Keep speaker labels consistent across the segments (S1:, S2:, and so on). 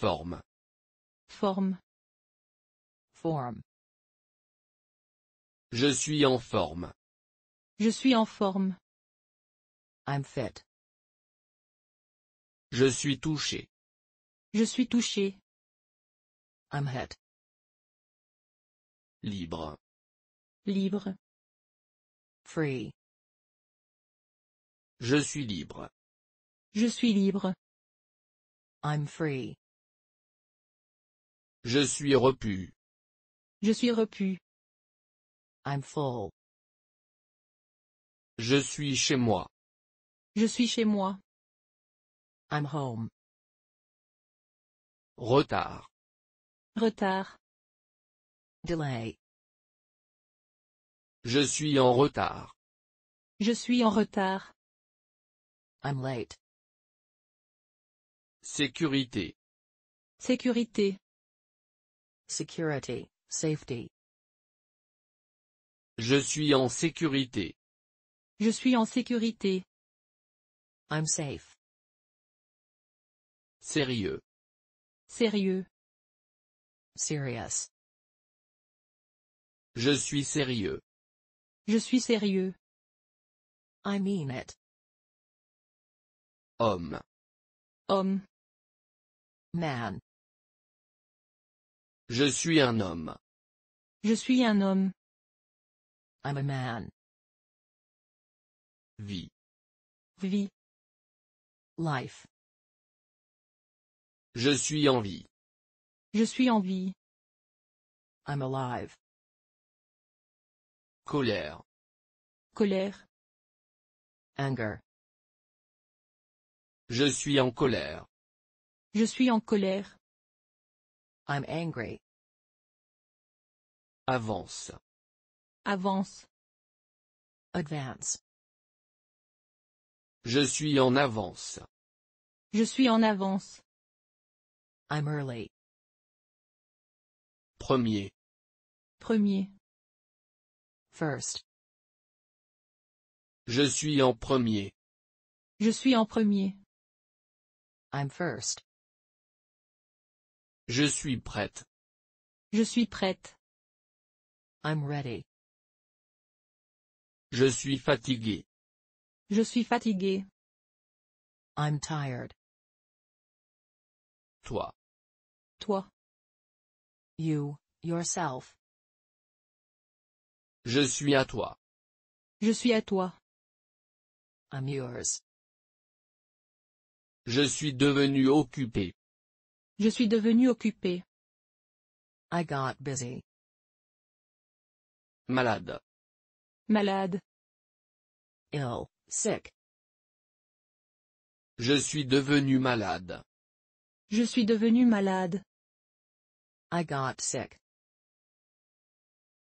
S1: Forme. Forme. Form. Je suis en forme. Je suis en forme. I'm fit. Je suis touché. Je suis touché. I'm hit. Libre. Libre. Free. Je suis libre. Je suis libre. I'm free. Je suis repu. Je suis repu. I'm full. Je suis chez moi. Je suis chez moi. I'm home. Retard. Retard. Delay. Je suis en retard. Je suis en retard. I'm late. Sécurité. Sécurité. Security, safety. Je suis en sécurité. Je suis en sécurité. I'm safe. Sérieux. Sérieux. Serious. Je suis sérieux. Je suis sérieux. I mean it. Homme. Homme. Man. Je suis un homme. Je suis un homme. I'm a man. Vie. Vie. Life. Je suis en vie. Je suis en vie. I'm alive. Colère. Colère. Anger. Je suis en colère. Je suis en colère. I'm angry. Avance. Avance. Advance. Je suis en avance. Je suis en avance. I'm early. Premier. Premier. First. Je suis en premier. Je suis en premier. I'm first. Je suis prête. Je suis prête. I'm ready. Je suis fatigué. Je suis fatigué. I'm tired. Toi. Toi. You, yourself. Je suis à toi. Je suis à toi. I'm yours. Je suis devenu occupé. Je suis devenu occupé. I got busy. Malade. Malade. Ill, sick. Je suis devenu malade. Je suis devenu malade. I got sick.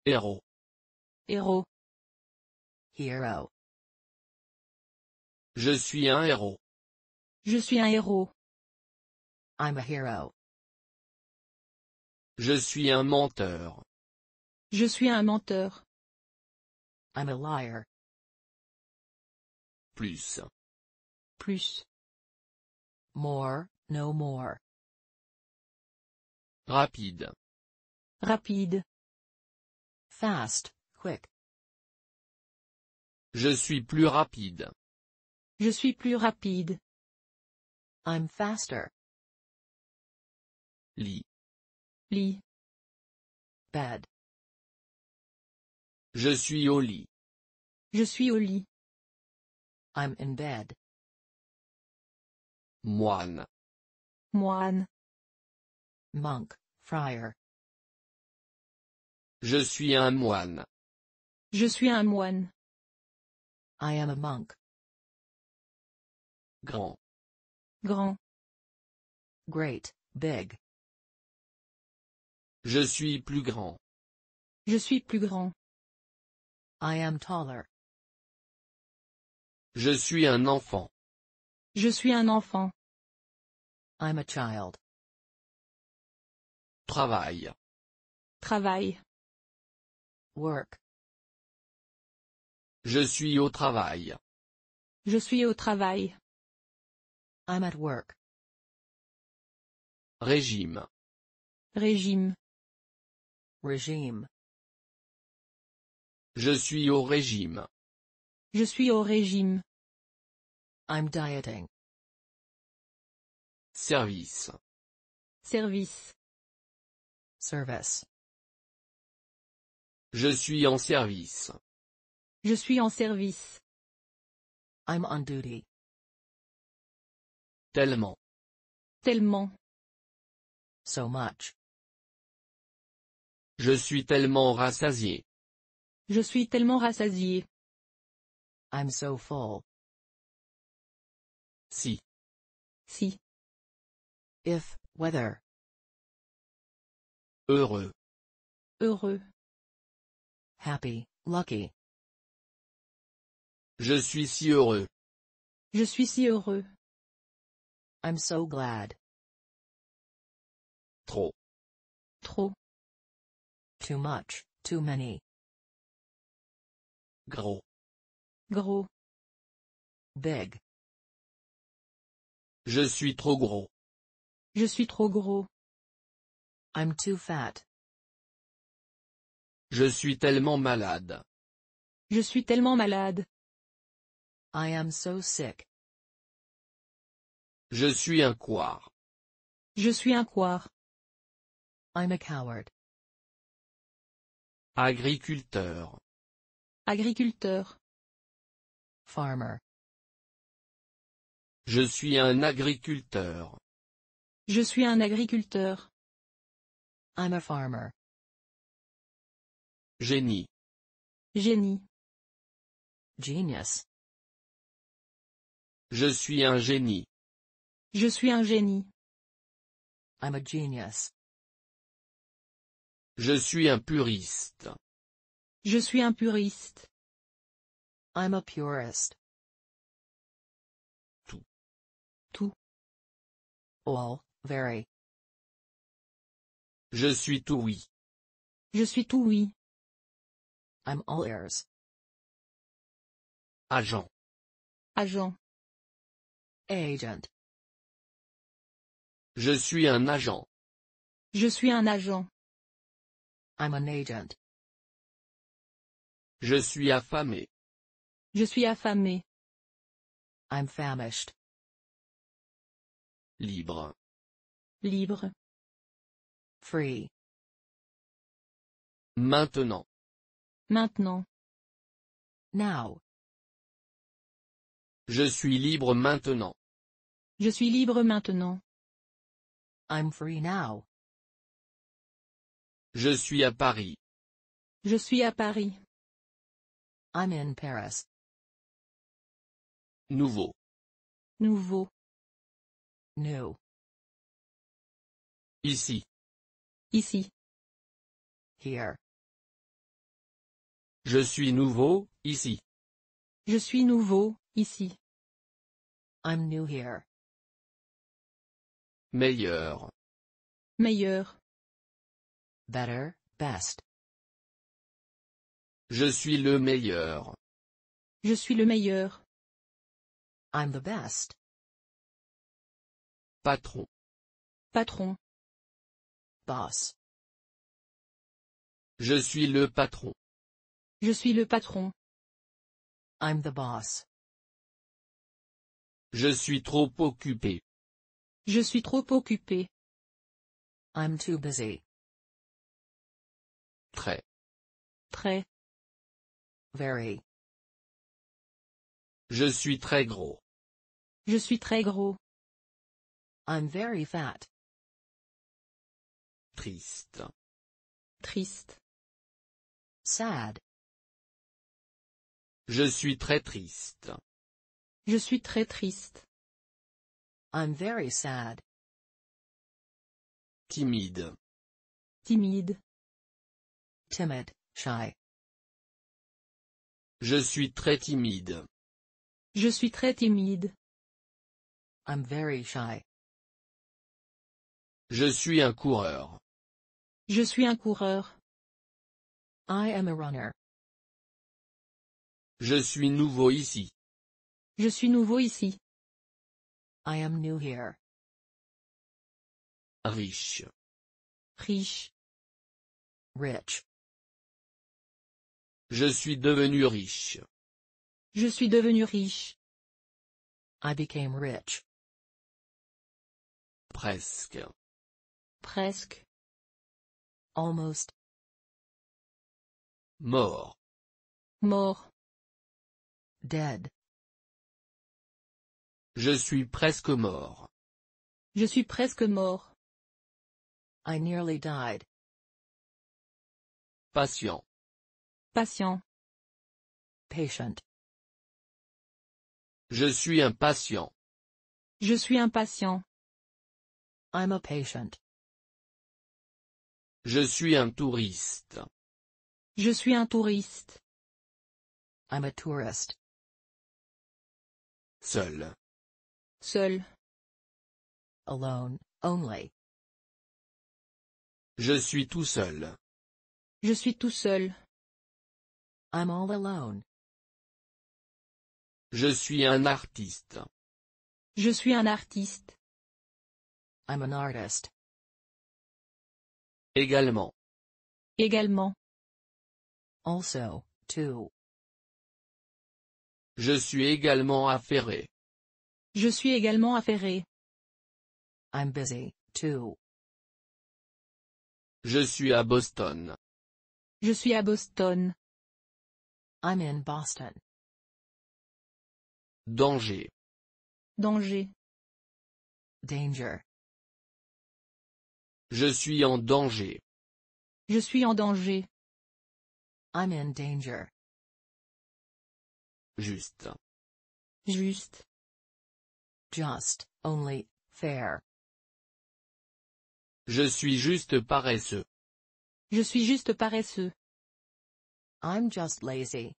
S1: Héros. Héros. Hero. Je suis un héros. Je suis un héros. I'm a hero. Je suis un menteur. Je suis un menteur. I'm a liar. Plus. Plus. More, no more. Rapide. Rapide. Fast, quick. Je suis plus rapide. Je suis plus rapide. I'm faster. Lit. Lit. Bad. Je suis au lit. Je suis au lit. I'm in bed. Moine. Moine. Monk, friar. Je suis un moine. Je suis un moine. I am a monk. Grand. Grand. Great, big. Je suis plus grand. Je suis plus grand. I am taller. Je suis un enfant. Je suis un enfant. I'm a child. Travail. Travail. Work. Je suis au travail. Je suis au travail. I'm at work. Régime. Régime. Régime. Je suis au régime. Je suis au régime. I'm dieting. Service. Service. Service. Je suis en service. Je suis en service. I'm on duty. Tellement. Tellement. So much. Je suis tellement rassasié. Je suis tellement rassasié. I'm so full. Si. Si. If, whether. Heureux. Heureux. Happy, lucky. Je suis si heureux. Je suis si heureux. I'm so glad. Trop. Trop. Too much, too many. Gros. Gros. Big. Je suis trop gros. Je suis trop gros. I'm too fat. Je suis tellement malade. Je suis tellement malade. I am so sick. Je suis un coir. Je suis un coir. I'm a coward. Agriculteur. Agriculteur. Farmer. Je suis un agriculteur. Je suis un agriculteur. I'm a farmer. Génie. Génie. Genius. Je suis un génie. Je suis un génie. I'm a genius. Je suis un puriste. Je suis un puriste. I'm a purist. Tout. Tout. All, very. Je suis tout oui. Je suis tout oui. I'm all ears. Agent. Agent. Agent. Je suis un agent. Je suis un agent. I'm an agent. Je suis affamé. Je suis affamé. I'm famished. Libre. Libre. Free. Maintenant. Maintenant. Now. Je suis libre maintenant. Je suis libre maintenant. I'm free now. Je suis à Paris. Je suis à Paris. I'm in Paris. Nouveau. Nouveau. New. Ici. Ici. Here. Je suis nouveau, ici. Je suis nouveau, ici. I'm new here. Meilleur. Meilleur. Better, best. Je suis le meilleur. Je suis le meilleur. I'm the best. Patron. Patron. Boss. Je suis le patron. Je suis le patron. I'm the boss. Je suis trop occupé. Je suis trop occupé. I'm too busy. Très. Très. Very. Je suis très gros. Je suis très gros. I'm very fat. Triste. Triste. Sad. Je suis très triste. Je suis très triste. I'm very sad. Timide. Timide shy. Je suis très timide. Je suis très timide. I'm very shy. Je suis un coureur. Je suis un coureur. I am a runner. Je suis nouveau ici. Je suis nouveau ici. I am new here. Riche. Riche. Rich. Je suis devenu riche. Je suis devenu riche. I became rich. Presque. Presque. Almost. Mort. Mort. Dead. Je suis presque mort. Je suis presque mort. I nearly died. Patient. Patient. Patient. Je suis un patient. Je suis impatient. I'm a patient. Je suis un touriste. Je suis un touriste. I'm a tourist. Seul. Seul. Alone, only. Je suis tout seul. Je suis tout seul. I'm all alone. Je suis un artiste. Je suis un artiste. I'm an artist. Également. Également. Also, too. Je suis également affairé. Je suis également affairé. I'm busy, too. Je suis à Boston. Je suis à Boston. I'm in Boston. Danger. Danger. Danger. Je suis en danger. Je suis en danger. I'm in danger. Juste. Juste. Just, only, fair. Je suis juste paresseux. Je suis juste paresseux. I'm just lazy.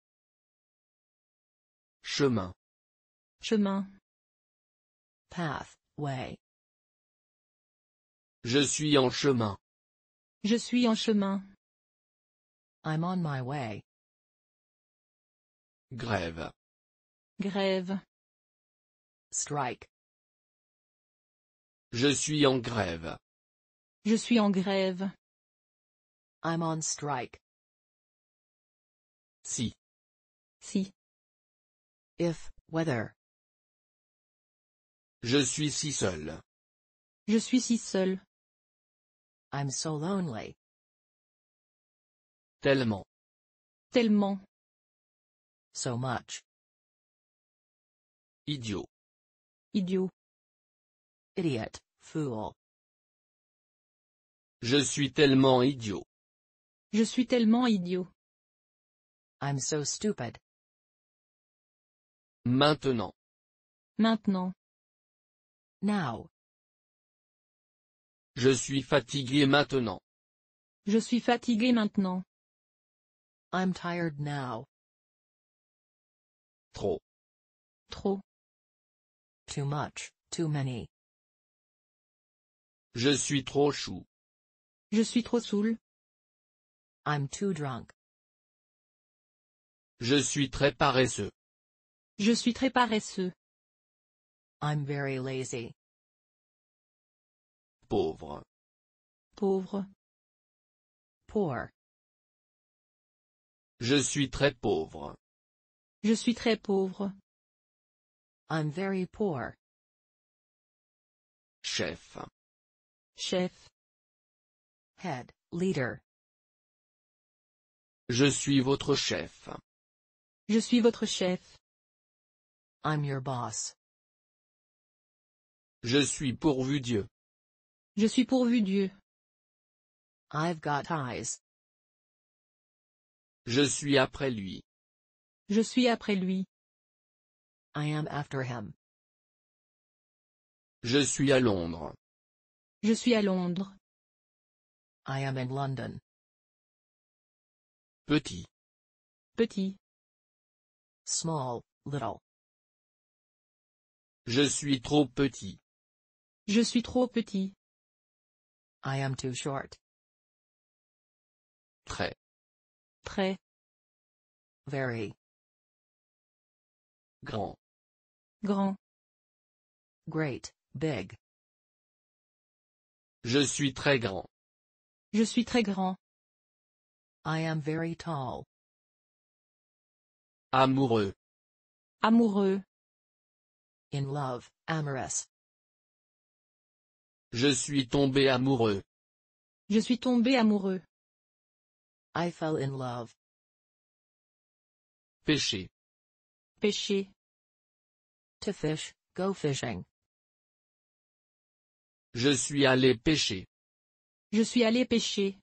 S1: Chemin. Chemin. Path, way. Je suis en chemin. Je suis en chemin. I'm on my way. Grève. Grève. Strike. Je suis en grève. Je suis en grève. I'm on strike. Si. Si. If, whether. Je suis si seul. Je suis si seul. I'm so lonely. Tellement. Tellement. So much. Idiot. Idiot. Idiot, fool. Je suis tellement idiot. Je suis tellement idiot. I'm so stupid. Maintenant. Maintenant. Now. Je suis fatigué maintenant. Je suis fatigué maintenant. I'm tired now. Trop. Trop. Too much, too many. Je suis trop chou. Je suis trop saoul. I'm too drunk. Je suis très paresseux. Je suis très paresseux. I'm very lazy. Pauvre. Pauvre. Poor. Je suis très pauvre. Je suis très pauvre. I'm very poor. Chef. Chef. Head, leader. Je suis votre chef. Je suis votre chef. I'm your boss. Je suis pourvu Dieu. Je suis pourvu Dieu. I've got eyes. Je suis après lui. Je suis après lui. I am after him. Je suis à Londres. Je suis à Londres. I am in London. Petit. Petit. Small, little. Je suis trop petit. Je suis trop petit. I am too short. Très. Très. Very. Grand. Grand. Great, big. Je suis très grand. Je suis très grand. I am very tall. Amoureux. Amoureux. In love, amorous. Je suis tombé amoureux. Je suis tombé amoureux. I fell in love. Pêcher. Pêcher. To fish, go fishing. Je suis allé pêcher. Je suis allé pêcher.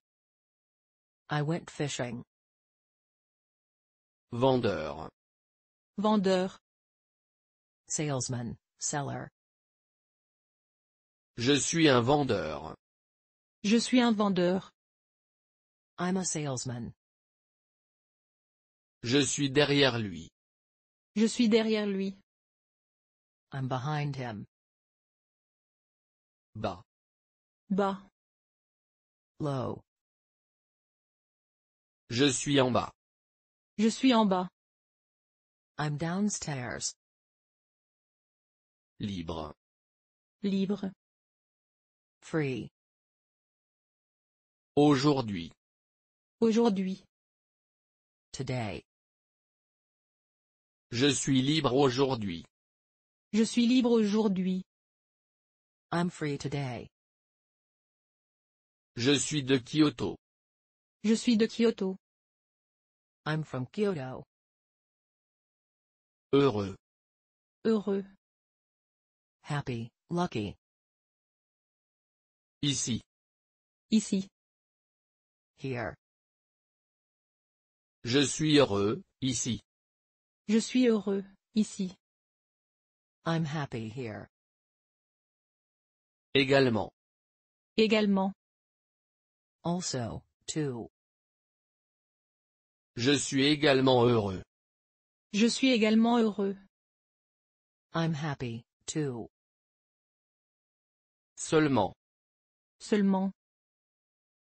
S1: I went fishing. Vendeur. Vendeur. Salesman, seller. Je suis un vendeur. Je suis un vendeur. I'm a salesman. Je suis derrière lui. Je suis derrière lui. I'm behind him. Bas. Bas. Low. Je suis en bas. Je suis en bas. I'm downstairs. Libre. Libre. Free. Aujourd'hui. Aujourd'hui. Today. Je suis libre aujourd'hui. Je suis libre aujourd'hui. I'm free today. Je suis de Kyoto. Je suis de Kyoto. I'm from Kyoto. Heureux. Heureux. Happy, lucky. Ici. Ici. Here. Je suis heureux, ici. Je suis heureux, ici. I'm happy here. Également. Également. Also, too. Je suis également heureux. Je suis également heureux. I'm happy, too. Seulement. Seulement.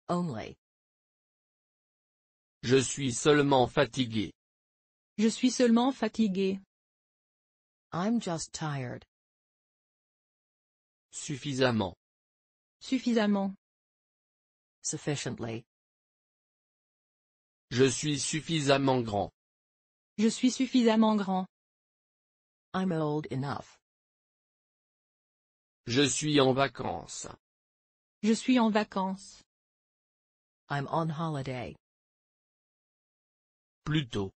S1: Only. Je suis seulement fatigué. Je suis seulement fatigué. I'm just tired. Suffisamment. Suffisamment. Sufficiently. Je suis suffisamment grand. Je suis suffisamment grand. I'm old enough. Je suis en vacances. Je suis en vacances. I'm on holiday. Plutôt.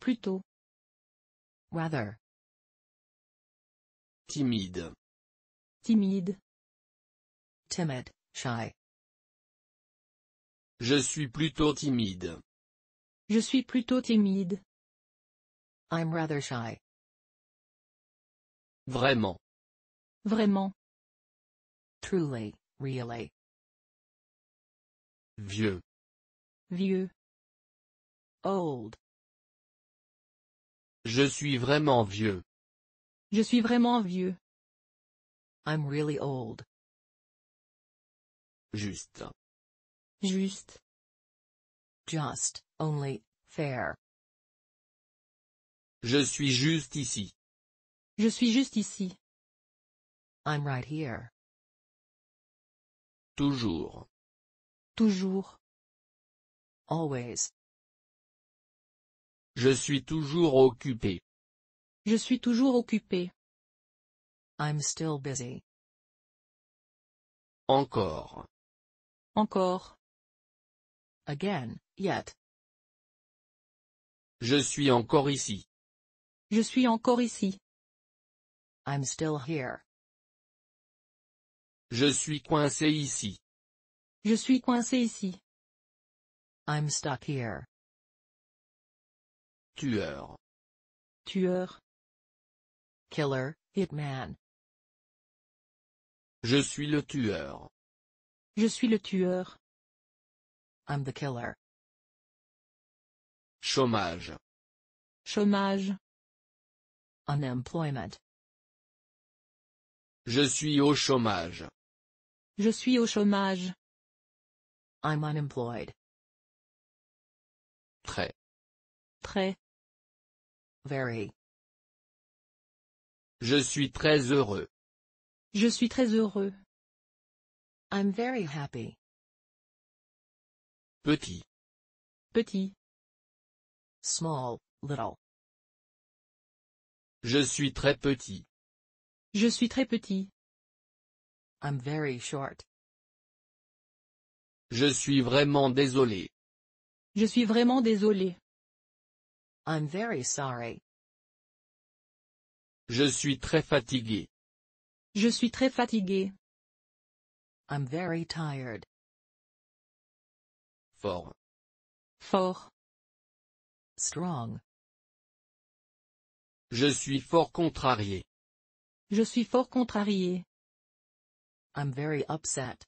S1: Plutôt. Rather. Timide. Timide. Timid, shy. Je suis plutôt timide. Je suis plutôt timide. I'm rather shy. Vraiment. Vraiment. Truly, really. Vieux. Vieux. Old. Je suis vraiment vieux. Je suis vraiment vieux. I'm really old. Juste. Juste. Just, only, fair. Je suis juste ici. Je suis juste ici. I'm right here. Toujours. Toujours. Always. Je suis toujours occupé. Je suis toujours occupé. I'm still busy. Encore. Encore. Again, yet. Je suis encore ici. Je suis encore ici. I'm still here. Je suis coincé ici. Je suis coincé ici. I'm stuck here. Tueur. Tueur. Killer, hitman. Je suis le tueur. Je suis le tueur. I'm the killer. Chômage. Chômage. Unemployment. Je suis au chômage. Je suis au chômage. I'm unemployed. Très. Très. Very. Je suis très heureux. Je suis très heureux. I'm very happy. Petit. Petit. Small, little. Je suis très petit. Je suis très petit. I'm very short. Je suis vraiment désolé. Je suis vraiment désolé. I'm very sorry. Je suis très fatigué. Je suis très fatigué. I'm very tired. Fort. Fort. Strong. Je suis fort contrarié. Je suis fort contrarié. I'm very upset.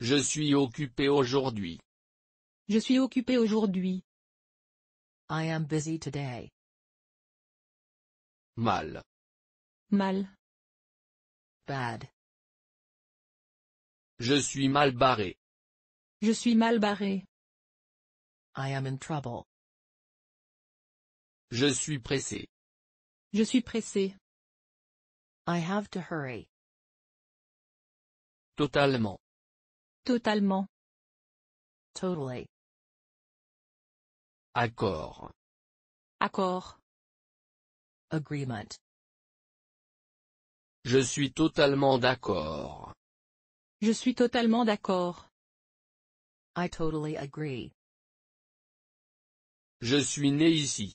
S1: Je suis occupé aujourd'hui. Je suis occupé aujourd'hui. I am busy today. Mal. Mal. Bad. Je suis mal barré. Je suis mal barré. I am in trouble. Je suis pressé. Je suis pressé. I have to hurry. Totalement. Totalement. Totally. Accord. Accord. Agreement. Je suis totalement d'accord. Je suis totalement d'accord. I totally agree. Je suis né ici.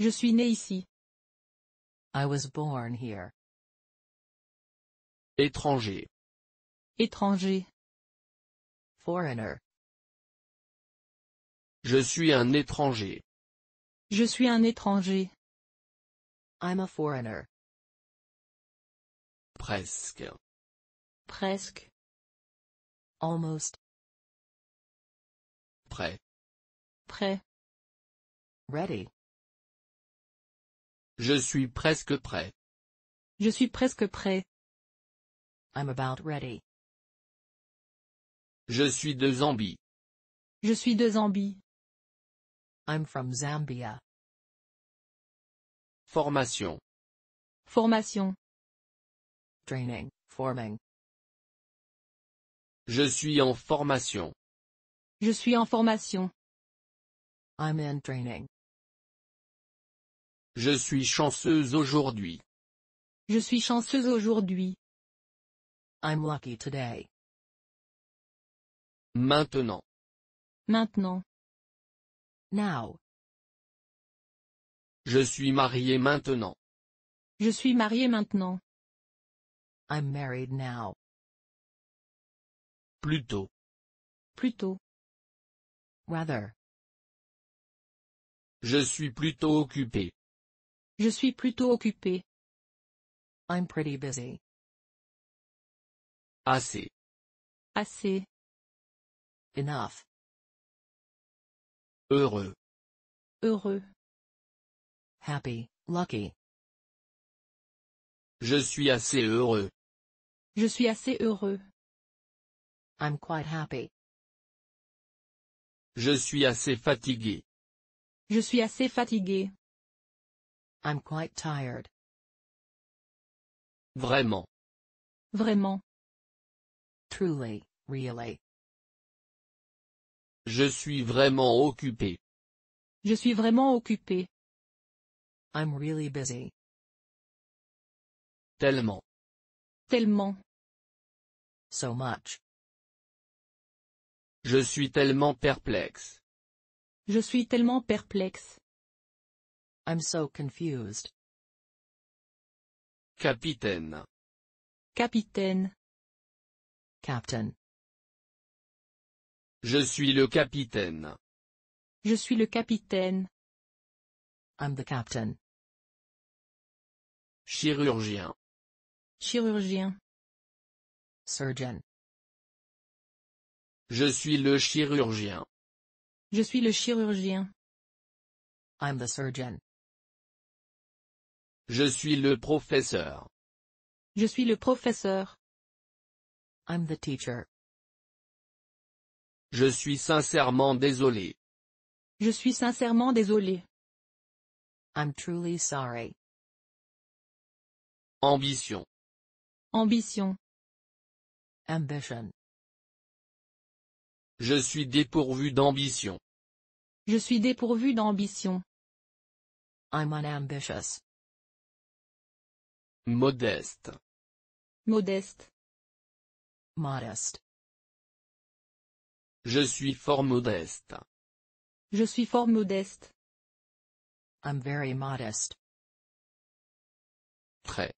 S1: Je suis né ici. I was born here. Étranger. Étranger. Foreigner. Je suis un étranger. Je suis un étranger. I'm a foreigner. Presque. Presque. Almost. Prêt. Prêt. Ready. Je suis presque prêt. Je suis presque prêt. I'm about ready. Je suis de Zambie. Je suis de Zambie. I'm from Zambia. Formation. Formation. Training, forming. Je suis en formation. Je suis en formation. I'm in training. Je suis chanceuse aujourd'hui. Je suis chanceuse aujourd'hui. I'm lucky today. Maintenant. Maintenant. Now. Je suis mariée maintenant. Je suis mariée maintenant. I'm married now. Plutôt. Plutôt. Je suis plutôt occupé. Je suis plutôt occupé. I'm pretty busy. Assez. Assez. Enough. Heureux. Heureux. Happy, lucky. Je suis assez heureux. Je suis assez heureux. I'm quite happy. Je suis assez fatigué. Je suis assez fatigué. I'm quite tired. Vraiment. Vraiment. Truly, really. Je suis vraiment occupé. Je suis vraiment occupé. I'm really busy. Tellement. Tellement. So much. Je suis tellement perplexe. Je suis tellement perplexe. I'm so confused. Capitaine. Capitaine. Captain. Je suis le capitaine. Je suis le capitaine. I'm the captain. Chirurgien. Chirurgien. Surgeon. Je suis le chirurgien. Je suis le chirurgien. I'm the surgeon. Je suis le professeur. Je suis le professeur. I'm the teacher. Je suis sincèrement désolé. Je suis sincèrement désolé. I'm truly sorry. Ambition. Ambition. Ambition. Je suis dépourvu d'ambition. Je suis dépourvu d'ambition. I'm unambitious. Modeste. Modeste. Modest. Je suis fort modeste. Je suis fort modeste. I'm very modest. Très.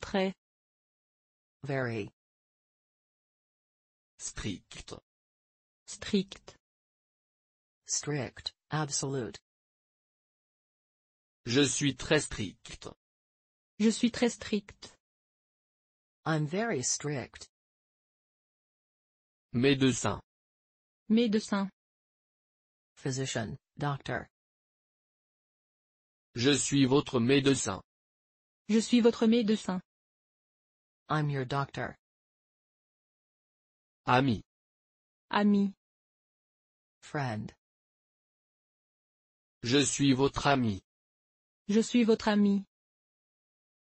S1: Très. Very. Strict. Strict. Strict, absolute. Je suis très strict. Je suis très strict. I'm very strict. Médecin. Médecin. Physician, doctor. Je suis votre médecin. Je suis votre médecin. I'm your doctor. Ami. Ami. Friend. Je suis votre ami. Je suis votre ami.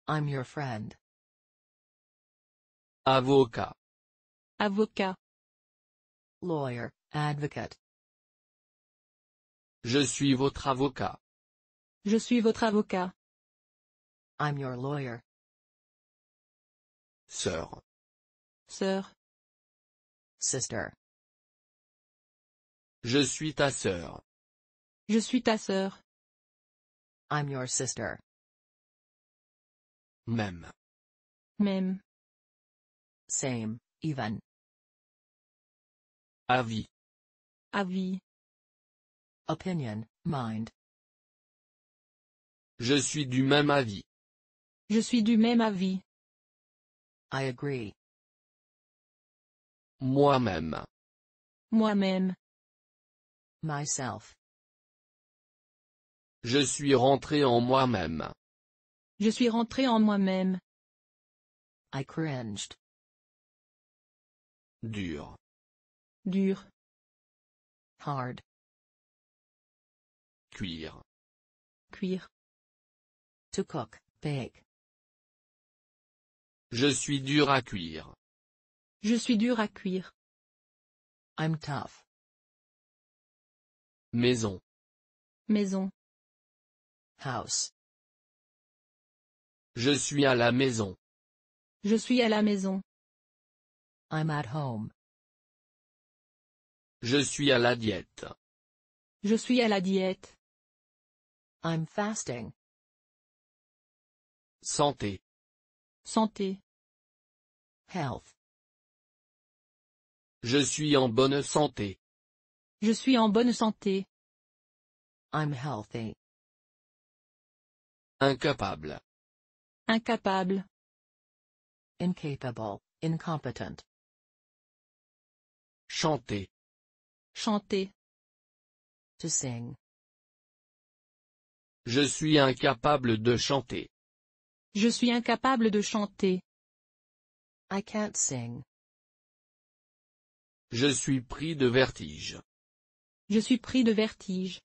S1: I'm your friend. Avocat. Avocat. Lawyer, advocate. Je suis votre avocat. Je suis votre avocat. I'm your lawyer. Sœur. Sœur. Sister. Je suis ta sœur. Je suis ta sœur. I'm your sister. Même. Même. Same, even. Avis. Avis. Opinion, mind. Je suis du même avis. Je suis du même avis. I agree. Moi-même. Moi-même. Je suis rentré en moi-même. Je suis rentré en moi-même. I cringed. Dur. Dur. Hard. Cuire. Cuire. To cook, bake. Je suis dur à cuire. Je suis dur à cuire. I'm tough. Maison. Maison. House. Je suis à la maison. Je suis à la maison. I'm at home. Je suis à la diète. Je suis à la diète. I'm fasting. Santé. Santé. Health. Je suis en bonne santé. Je suis en bonne santé. I'm healthy. Incapable. Incapable. Incapable, incompetent. Chanter. Chanter. To sing. Je suis incapable de chanter. Je suis incapable de chanter. I can't sing. Je suis pris de vertige. Je suis pris de vertige.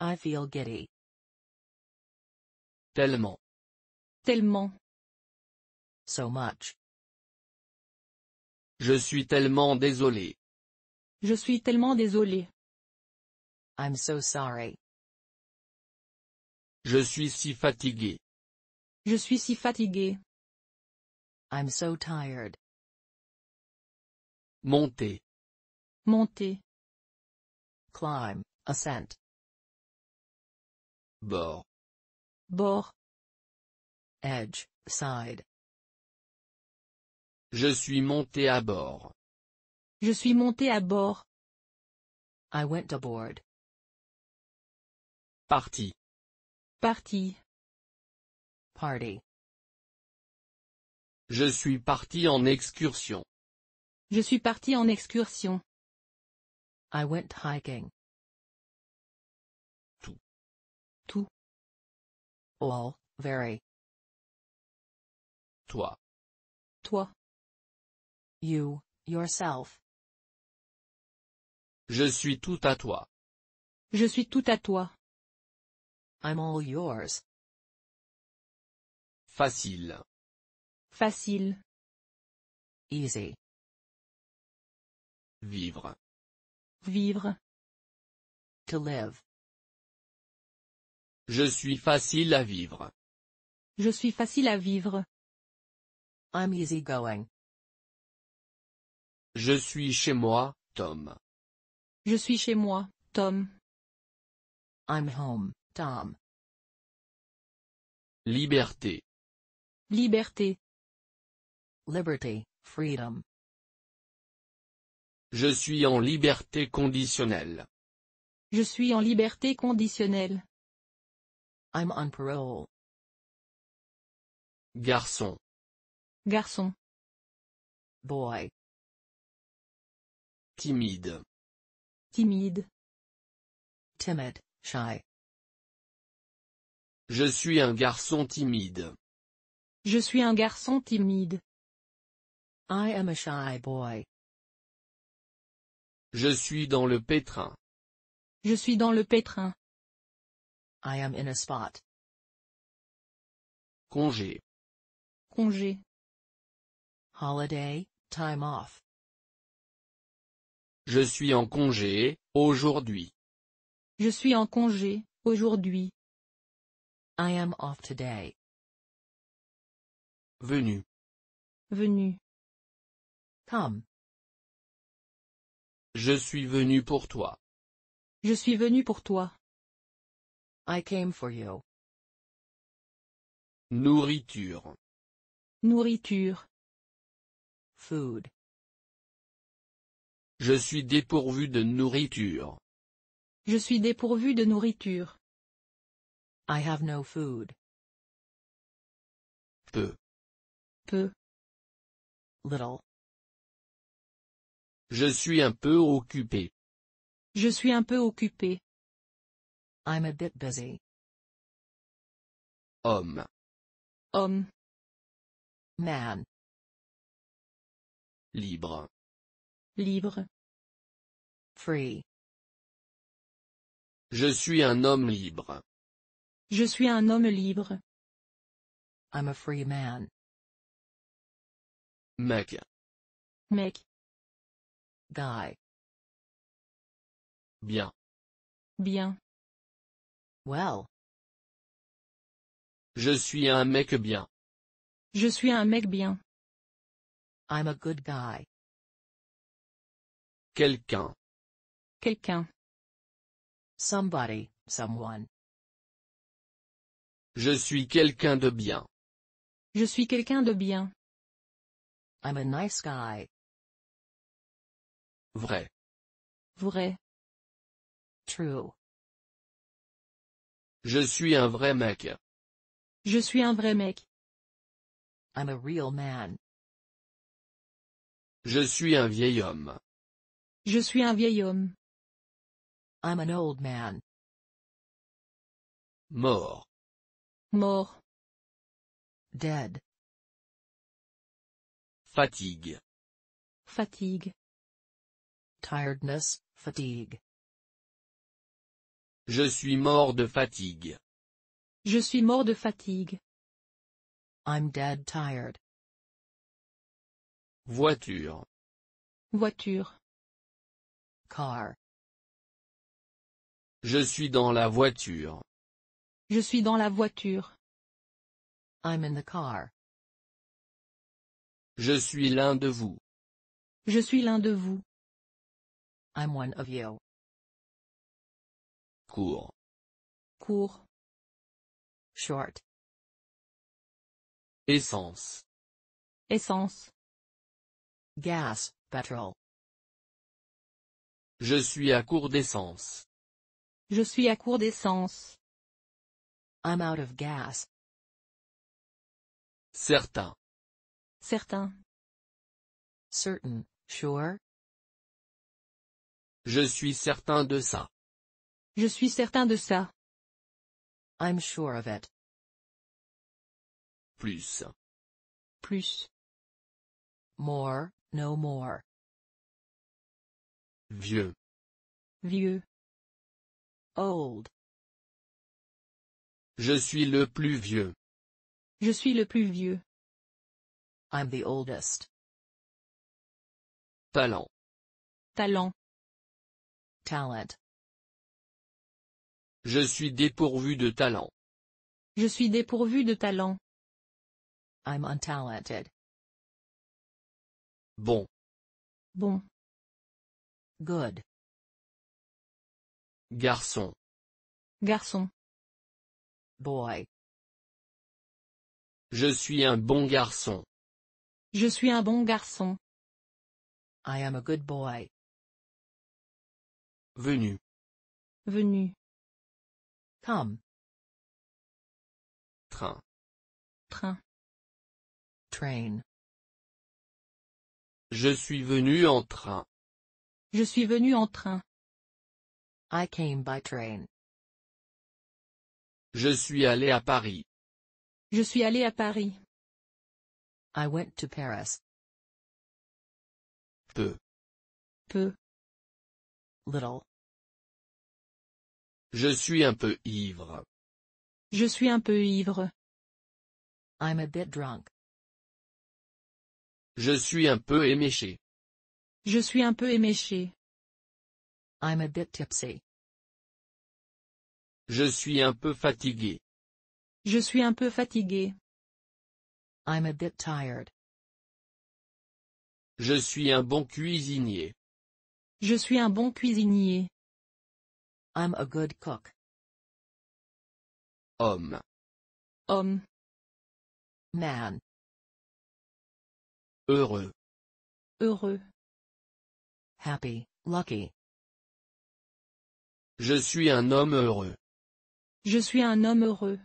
S1: I feel giddy. Tellement. Tellement. So much. Je suis tellement désolé. Je suis tellement désolé. I'm so sorry. Je suis si fatigué. Je suis si fatigué. I'm so tired. montez, Monter. Climb, ascent. Bord. Bord. Edge, side. Je suis monté à bord. Je suis monté à bord. I went aboard. Parti. Parti. Party. Je suis parti en excursion. Je suis parti en excursion. I went hiking. Tu. Tu. All, very. Toi. Toi. You, yourself. Je suis tout à toi. Je suis tout à toi. I'm all yours. Facile. Facile. Easy. Vivre. Vivre. To live. Je suis facile à vivre. Je suis facile à vivre. I'm easy going. Je suis chez moi, Tom. Je suis chez moi, Tom. I'm home, Tom. Liberté. Liberté. Liberty, freedom. Je suis en liberté conditionnelle. Je suis en liberté conditionnelle. I'm on parole. Garçon. Garçon. Boy. Timide. Timide. Timid, shy. Je suis un garçon timide. Je suis un garçon timide. I am a shy boy. Je suis dans le pétrin. Je suis dans le pétrin. I am in a spot. Congé. Congé. Holiday, time off. Je suis en congé, aujourd'hui. Je suis en congé, aujourd'hui. I am off today. Venu. Venu. Come. Je suis venu pour toi. Je suis venu pour toi. I came for you. Nourriture. Nourriture. Food. Je suis dépourvu de nourriture. Je suis dépourvu de nourriture. I have no food. Peu. Peu. Little. Je suis un peu occupé. Je suis un peu occupé. I'm a bit busy. Homme. Homme. Man. Libre. Libre. Free. Je suis un homme libre. Je suis un homme libre. I'm a free man. Mec. Mec guy. Bien. Bien. Well. Je suis un mec bien. Je suis un mec bien. I'm a good guy. Quelqu'un. Quelqu'un. Somebody, someone. Je suis quelqu'un de bien. Je suis quelqu'un de bien. I'm a nice guy. Vrai. Vrai. True. Je suis un vrai mec. Je suis un vrai mec. I'm a real man. Je suis un vieil homme. Je suis un vieil homme. I'm an old man. Mort. Mort. Dead. Fatigue. Fatigue. Tiredness, fatigue. Je suis mort de fatigue. Je suis mort de fatigue. I'm dead tired. Voiture. Voiture. Car. Je suis dans la voiture. Je suis dans la voiture. I'm in the car. Je suis l'un de vous. Je suis l'un de vous. I'm one of you. Court. Court. Short. Essence. Essence. Gas, petrol. Je suis à court d'essence. Je suis à court d'essence. I'm out of gas. Certain. Certain. Certain, sure, je suis certain de ça. Je suis certain de ça. I'm sure of it. Plus. Plus. More, no more. Vieux. Vieux. Old. Je suis le plus vieux. Je suis le plus vieux. I'm the oldest. Talent. Talent. Je suis dépourvu de talent. Je suis dépourvu de talent. I'm untalented. Bon. Bon. Good. Garçon. Garçon. Boy. Je suis un bon garçon. Je suis un bon garçon. I am a good boy. Venu. Venu. comme Train. Train. Train. Je suis venu en train. Je suis venu en train. I came by train. Je suis allé à Paris. Je suis allé à Paris. I went to Paris. Peu. Peu. Little. Je suis un peu ivre. Je suis un peu ivre. I'm a bit drunk. Je suis un peu éméché. Je suis un peu éméché. I'm a bit tipsy. Je suis un peu fatigué. Je suis un peu fatigué. I'm a bit tired. Je suis un bon cuisinier. Je suis un bon cuisinier. I'm a good cook. Homme. Um. Um. Homme. Man. Heureux. Heureux. Happy, lucky. Je suis un homme heureux. Je suis un homme heureux.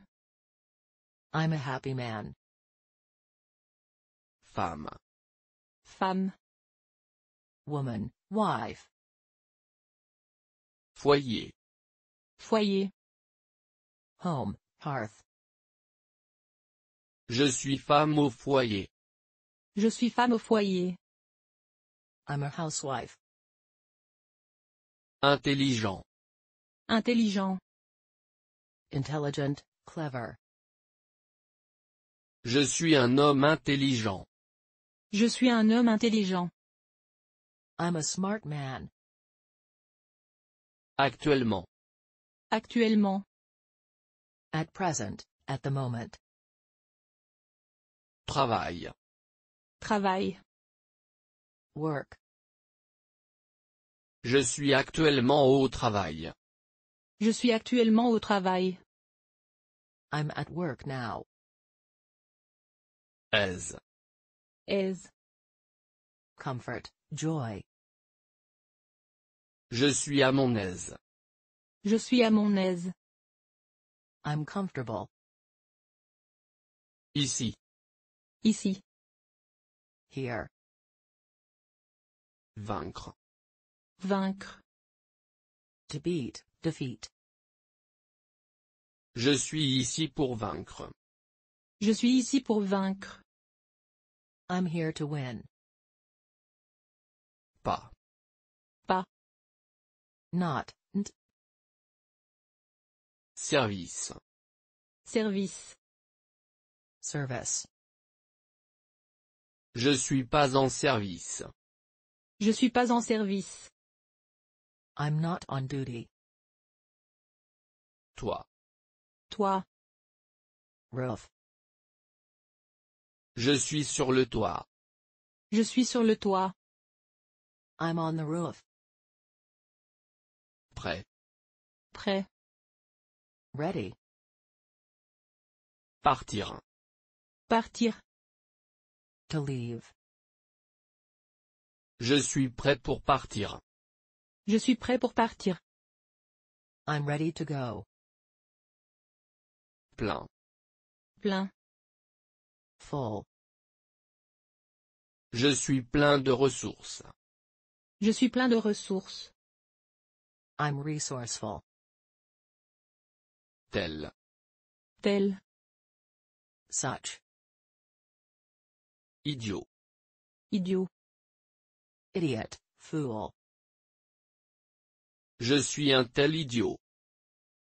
S1: I'm a happy man. Femme. Femme. Woman, wife. Foyer. Foyer. Home, hearth. Je suis femme au foyer. Je suis femme au foyer. I'm a housewife. Intelligent. Intelligent. Intelligent, clever. Je suis un homme intelligent. Je suis un homme intelligent. I'm a smart man. Actuellement. Actuellement. At present, at the moment. Travail. Travail. Work. Je suis actuellement au travail. Je suis actuellement au travail. I'm at work now. Aise. Aise. Comfort, joy. Je suis à mon aise. Je suis à mon aise. I'm comfortable. Ici. Ici. Here. Vaincre. Vaincre. To beat, defeat. Je suis ici pour vaincre. Je suis ici pour vaincre. I'm here to win. Pas. Pas. Not. Service. Service. Service. Je suis pas en service. Je suis pas en service. I'm not on duty. Toi. Toi. Roof. Je suis sur le toit. Je suis sur le toit. I'm on the roof. Prêt. Prêt. Ready. Partir. Partir. To leave. Je suis prêt pour partir. Je suis prêt pour partir. I'm ready to go. Plein. Plein. Full. Je suis plein de ressources. Je suis plein de ressources. I'm resourceful. Tel. Tel. Such. Idiot. Idiot. Idiot, fool. Je suis un tel idiot.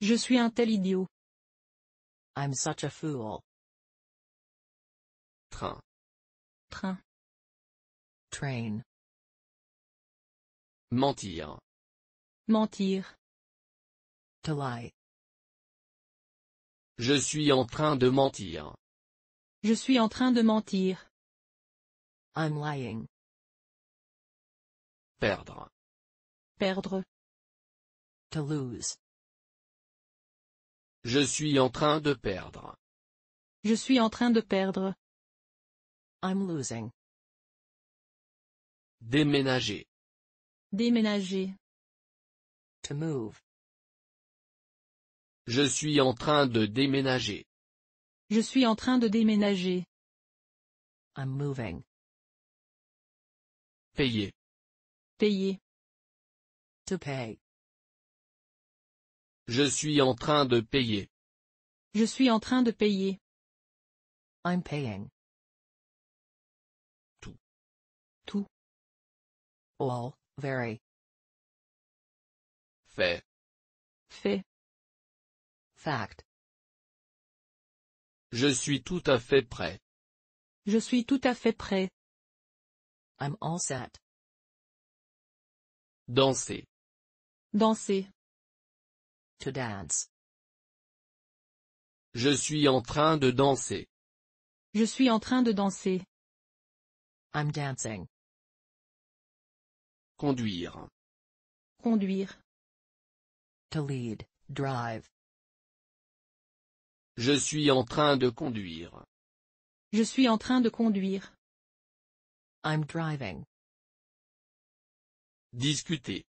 S1: Je suis un tel idiot. I'm such a fool. Train. Train. Train. Mentir. Mentir. To lie. Je suis en train de mentir. Je suis en train de mentir. I'm lying. Perdre. Perdre. To lose. Je suis en train de perdre. Je suis en train de perdre. I'm losing. Déménager. Déménager. To move. Je suis en train de déménager. Je suis en train de déménager. I'm moving. Payer. Payer. To pay. Je suis en train de payer. Je suis en train de payer. I'm paying. Tout. Tout. All, very. Fait. Fait. Fact. Je suis tout à fait prêt. Je suis tout à fait prêt. I'm all set. Danser. Danser. To dance. Je suis en train de danser. Je suis en train de danser. I'm dancing. Conduire. Conduire. To lead, drive. Je suis en train de conduire. Je suis en train de conduire. I'm driving. Discuter.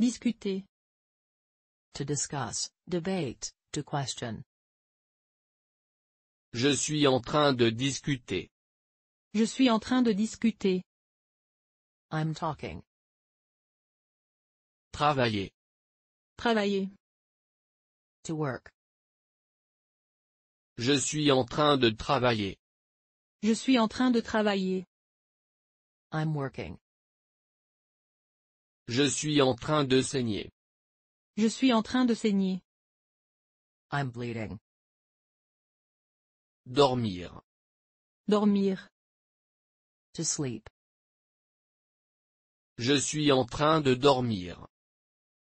S1: Discuter. To discuss, debate, to question. Je suis en train de discuter. Je suis en train de discuter. I'm talking. Travailler. Travailler. To work. Je suis en train de travailler. Je suis en train de travailler. I'm working. Je suis en train de saigner. Je suis en train de saigner. I'm bleeding. Dormir. Dormir. To sleep. Je suis en train de dormir.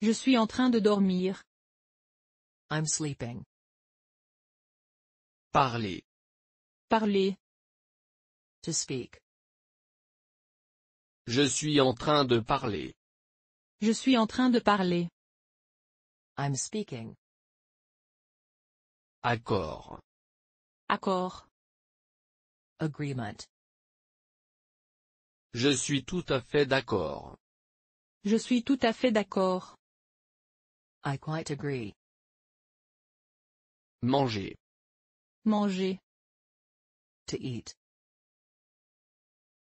S1: Je suis en train de dormir. I'm sleeping. Parler. Parler. To speak. Je suis en train de parler. Je suis en train de parler. I'm speaking. Accord. Accord. Agreement. Je suis tout à fait d'accord. Je suis tout à fait d'accord. I quite agree. Manger. Manger. To eat.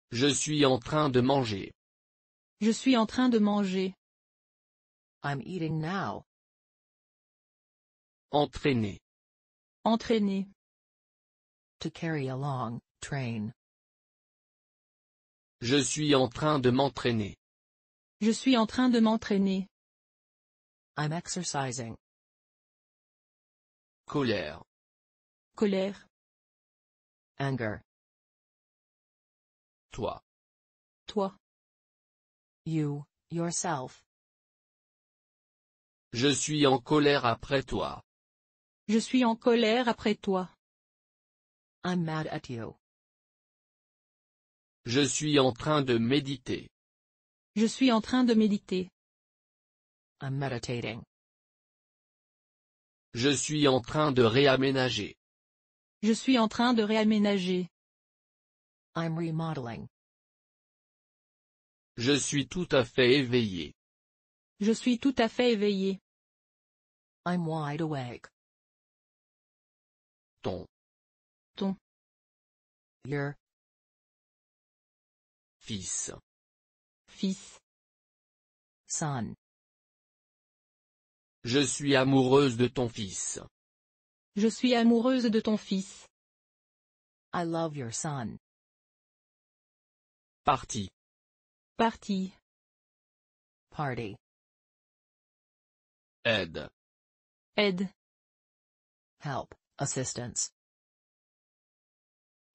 S1: Je suis en train de manger. Je suis en train de manger. I'm eating now. Entraîner. Entraîner. To carry along, train. Je suis en train de m'entraîner. Je suis en train de m'entraîner. I'm exercising. Colère. Colère. Anger. Toi. Toi. You, yourself. Je suis en colère après toi. Je suis en colère après toi. I'm mad at you. Je suis en train de méditer. Je suis en train de méditer. I'm meditating. Je suis en train de réaménager. Je suis en train de réaménager. I'm remodeling. Je suis tout à fait éveillé. Je suis tout à fait éveillé. I'm wide awake. Ton. Ton. Your. Fils. Fils. Son. Je suis amoureuse de ton fils. Je suis amoureuse de ton fils. I love your son. Parti. Parti. Party. Aide. Aide. Help, assistance.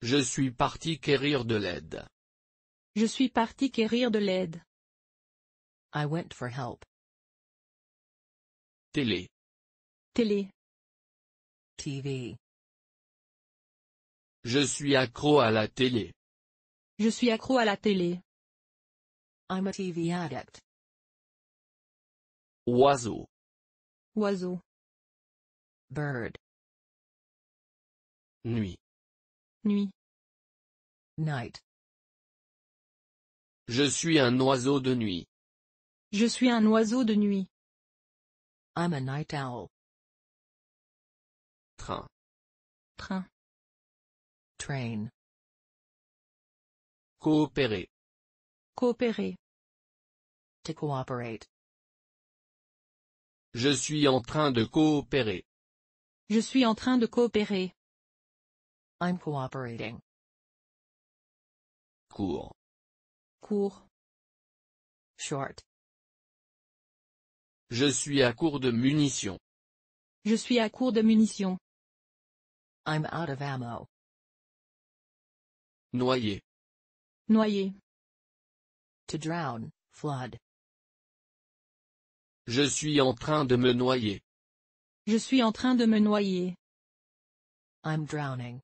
S1: Je suis parti quérir de l'aide. Je suis parti quérir de l'aide. I went for help. Télé. Télé. Je suis accro à la télé. Je suis accro à la télé. I'm a TV addict. Oiseau. Oiseau. Bird. Nuit. Nuit. Night. Je suis un oiseau de nuit. Je suis un oiseau de nuit. I'm a night owl train train train coopérer coopérer to cooperate je suis en train de coopérer je suis en train de coopérer I'm cooperating court court short je suis à court de munitions. Je suis à court de munitions. I'm out of ammo. Noyer. Noyer. To drown, flood. Je suis en train de me noyer. Je suis en train de me noyer. I'm drowning.